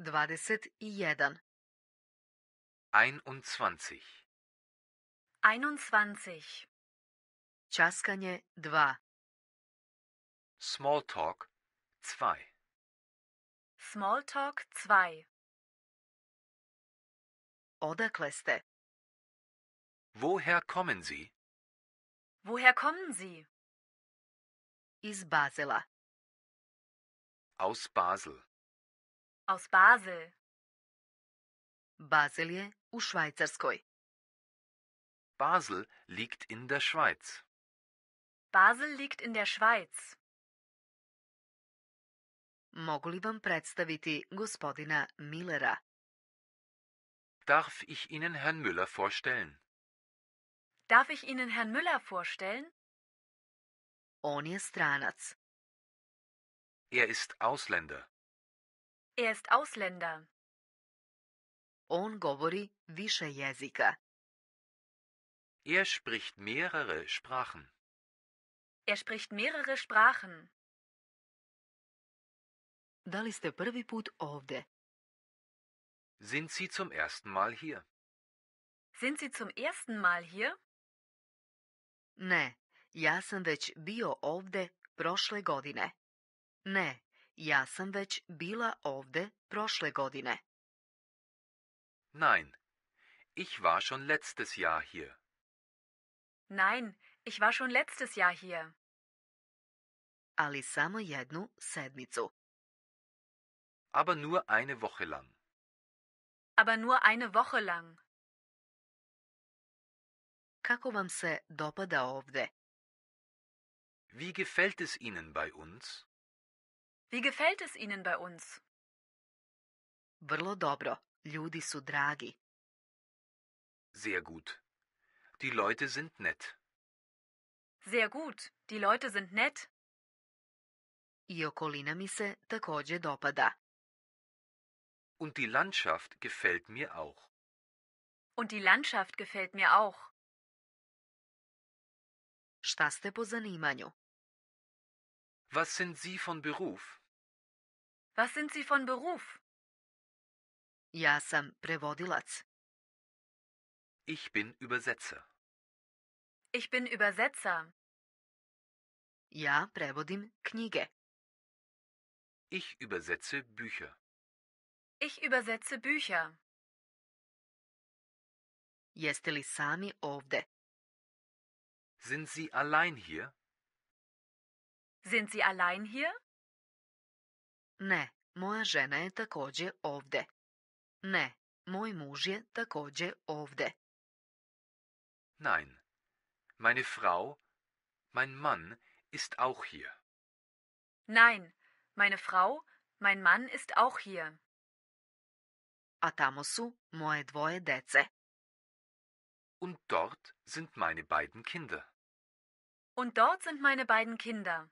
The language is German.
21 21 21 Časkanje 2 Smalltalk 2 Smalltalk 2 Odakle Woher kommen Sie? Woher kommen Sie? Is Basela. Aus Basel aus Basel. Basel je u Švajcarskoj. Basel liegt in der Schweiz. Basel liegt in der Schweiz. Mogu li vam predstaviti gospodina Millera? Darf ich Ihnen Herrn Müller vorstellen? Darf ich Ihnen Herrn Müller vorstellen? On je stranac. Er ist Ausländer. Er ist Ausländer. On govori više jezika. Er spricht mehrere Sprachen. Er spricht mehrere Sprachen. Da li ste prvi put ovde? Sind Sie zum ersten Mal hier? Sind Sie zum ersten Mal hier? Ne, ja sam već bio ovde prošle godine. Ne, ja sam već bila ovde prošle godine. Nein, ich war schon letztes Jahr hier. Nein, ich war schon letztes Jahr hier. Ali samo jednu sedmicu. Aber nur eine Woche lang. Aber nur eine Woche lang. Kako vam se dopada ovde? Wie gefällt es Ihnen bei uns? Wie gefällt es Ihnen bei uns? Vrlo dobro. Ljudi su dragi. Sehr gut. Die Leute sind nett. Sehr gut. Die Leute sind nett. I okolina mi se takođe dopada. Und die Landschaft gefällt mir auch. Und die Landschaft gefällt mir auch. Šta ste po zanimanju? Was sind Sie von Beruf? Was sind Sie von Beruf? Ja sam prevodilac. Ich bin Übersetzer. Ich bin Übersetzer. Ja prevodim knige. Ich übersetze Bücher. Ich übersetze Bücher. Jeste li sami ovde? Sind Sie allein hier? Sind Sie allein hier? Ne, moja žena je takođe ovde. Ne, moj muž je takođe ovde. Nein, meine Frau, mein Mann ist auch hier. Nein, meine Frau, mein Mann ist auch hier. A tamo su moje dvoje dece. Und dort sind meine beiden Kinder. Und dort sind meine beiden Kinder.